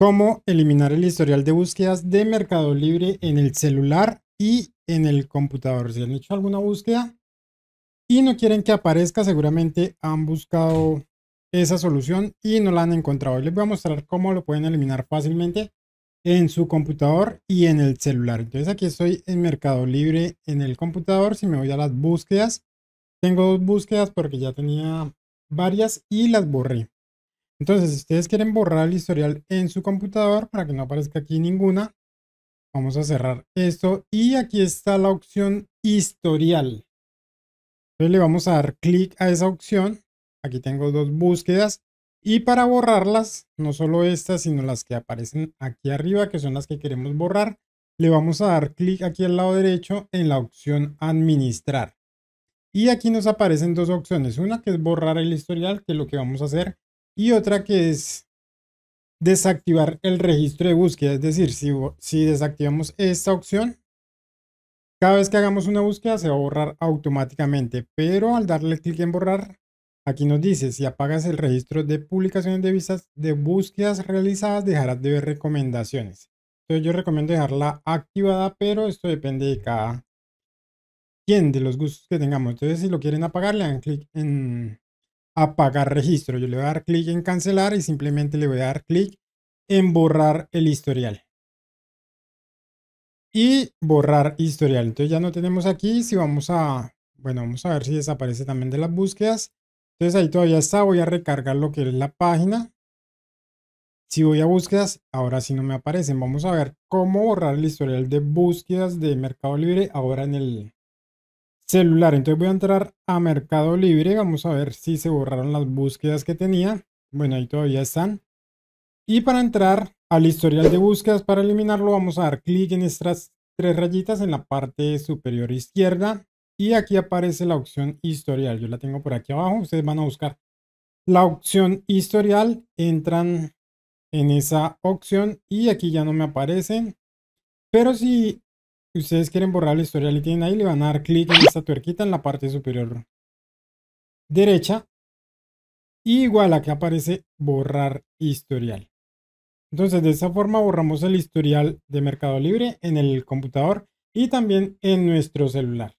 Cómo eliminar el historial de búsquedas de Mercado Libre en el celular y en el computador. Si han hecho alguna búsqueda y no quieren que aparezca, seguramente han buscado esa solución y no la han encontrado. Les voy a mostrar cómo lo pueden eliminar fácilmente en su computador y en el celular. Entonces aquí estoy en Mercado Libre en el computador. Si me voy a las búsquedas, tengo dos búsquedas porque ya tenía varias y las borré. Entonces, si ustedes quieren borrar el historial en su computador para que no aparezca aquí ninguna, vamos a cerrar esto y aquí está la opción historial. Entonces le vamos a dar clic a esa opción. Aquí tengo dos búsquedas y para borrarlas, no solo estas, sino las que aparecen aquí arriba, que son las que queremos borrar, le vamos a dar clic aquí al lado derecho en la opción administrar. Y aquí nos aparecen dos opciones. Una que es borrar el historial, que es lo que vamos a hacer y otra que es desactivar el registro de búsqueda. Es decir, si, si desactivamos esta opción, cada vez que hagamos una búsqueda se va a borrar automáticamente, pero al darle clic en borrar, aquí nos dice, si apagas el registro de publicaciones de vistas de búsquedas realizadas, dejarás de ver recomendaciones. Entonces yo recomiendo dejarla activada, pero esto depende de cada quien, de los gustos que tengamos. Entonces si lo quieren apagar, le dan clic en apagar registro. Yo le voy a dar clic en cancelar y simplemente le voy a dar clic en borrar el historial. Y borrar historial. Entonces ya no tenemos aquí. Si vamos a, bueno, vamos a ver si desaparece también de las búsquedas. Entonces ahí todavía está. Voy a recargar lo que es la página. Si voy a búsquedas, ahora sí no me aparecen. Vamos a ver cómo borrar el historial de búsquedas de Mercado Libre ahora en el, celular. Entonces voy a entrar a Mercado Libre. Vamos a ver si se borraron las búsquedas que tenía. Bueno, ahí todavía están. Y para entrar al historial de búsquedas, para eliminarlo, vamos a dar clic en estas tres rayitas en la parte superior izquierda. Y aquí aparece la opción historial. Yo la tengo por aquí abajo. Ustedes van a buscar la opción historial. Entran en esa opción y aquí ya no me aparecen. Pero si ustedes quieren borrar el historial y tienen ahí, le van a dar clic en esta tuerquita en la parte superior derecha. igual aquí aparece borrar historial. Entonces de esa forma borramos el historial de Mercado Libre en el computador y también en nuestro celular.